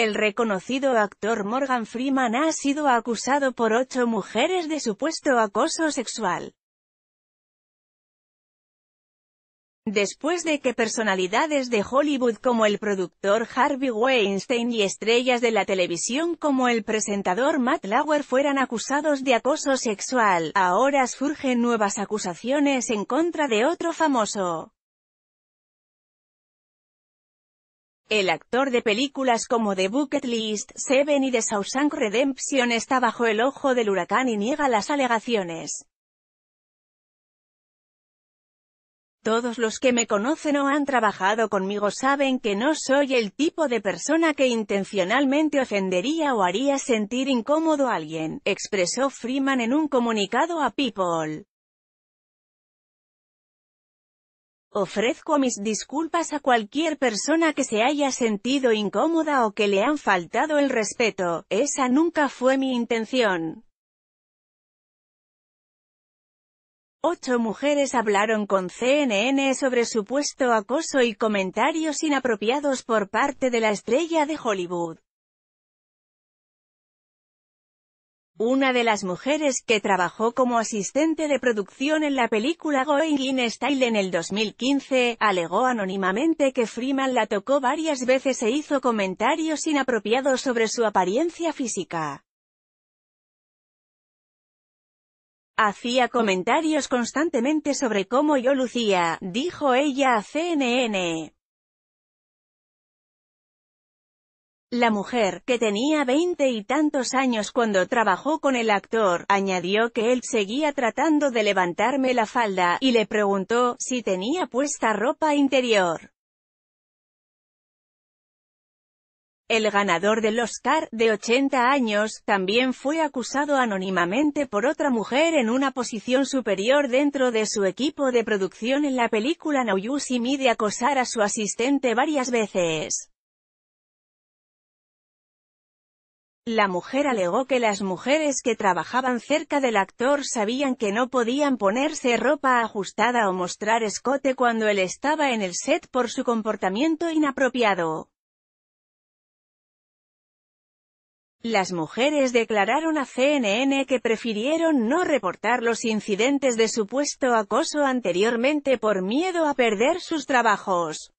El reconocido actor Morgan Freeman ha sido acusado por ocho mujeres de supuesto acoso sexual. Después de que personalidades de Hollywood como el productor Harvey Weinstein y estrellas de la televisión como el presentador Matt Lauer fueran acusados de acoso sexual, ahora surgen nuevas acusaciones en contra de otro famoso. El actor de películas como The Bucket List, Seven y The Shawshank Redemption está bajo el ojo del huracán y niega las alegaciones. Todos los que me conocen o han trabajado conmigo saben que no soy el tipo de persona que intencionalmente ofendería o haría sentir incómodo a alguien, expresó Freeman en un comunicado a People. Ofrezco mis disculpas a cualquier persona que se haya sentido incómoda o que le han faltado el respeto, esa nunca fue mi intención. Ocho mujeres hablaron con CNN sobre supuesto acoso y comentarios inapropiados por parte de la estrella de Hollywood. una de las mujeres que trabajó como asistente de producción en la película Going in Style en el 2015, alegó anónimamente que Freeman la tocó varias veces e hizo comentarios inapropiados sobre su apariencia física. Hacía comentarios constantemente sobre cómo yo lucía, dijo ella a CNN. La mujer, que tenía veinte y tantos años cuando trabajó con el actor, añadió que él seguía tratando de levantarme la falda, y le preguntó si tenía puesta ropa interior. El ganador del Oscar, de 80 años, también fue acusado anónimamente por otra mujer en una posición superior dentro de su equipo de producción en la película Now You See Me de acosar a su asistente varias veces. La mujer alegó que las mujeres que trabajaban cerca del actor sabían que no podían ponerse ropa ajustada o mostrar escote cuando él estaba en el set por su comportamiento inapropiado. Las mujeres declararon a CNN que prefirieron no reportar los incidentes de supuesto acoso anteriormente por miedo a perder sus trabajos.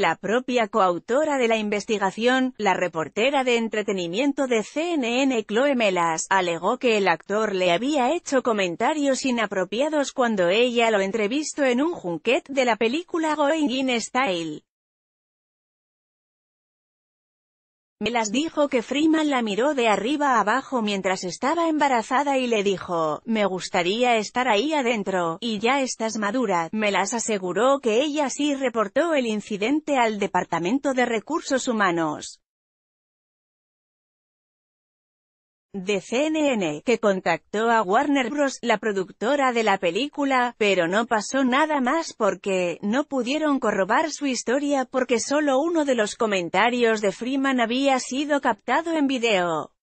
La propia coautora de la investigación, la reportera de entretenimiento de CNN Chloe Melas, alegó que el actor le había hecho comentarios inapropiados cuando ella lo entrevistó en un junquet de la película Going in Style. Me las dijo que Freeman la miró de arriba abajo mientras estaba embarazada y le dijo, me gustaría estar ahí adentro, y ya estás madura. Me las aseguró que ella sí reportó el incidente al Departamento de Recursos Humanos. de CNN, que contactó a Warner Bros., la productora de la película, pero no pasó nada más porque, no pudieron corrobar su historia porque solo uno de los comentarios de Freeman había sido captado en video.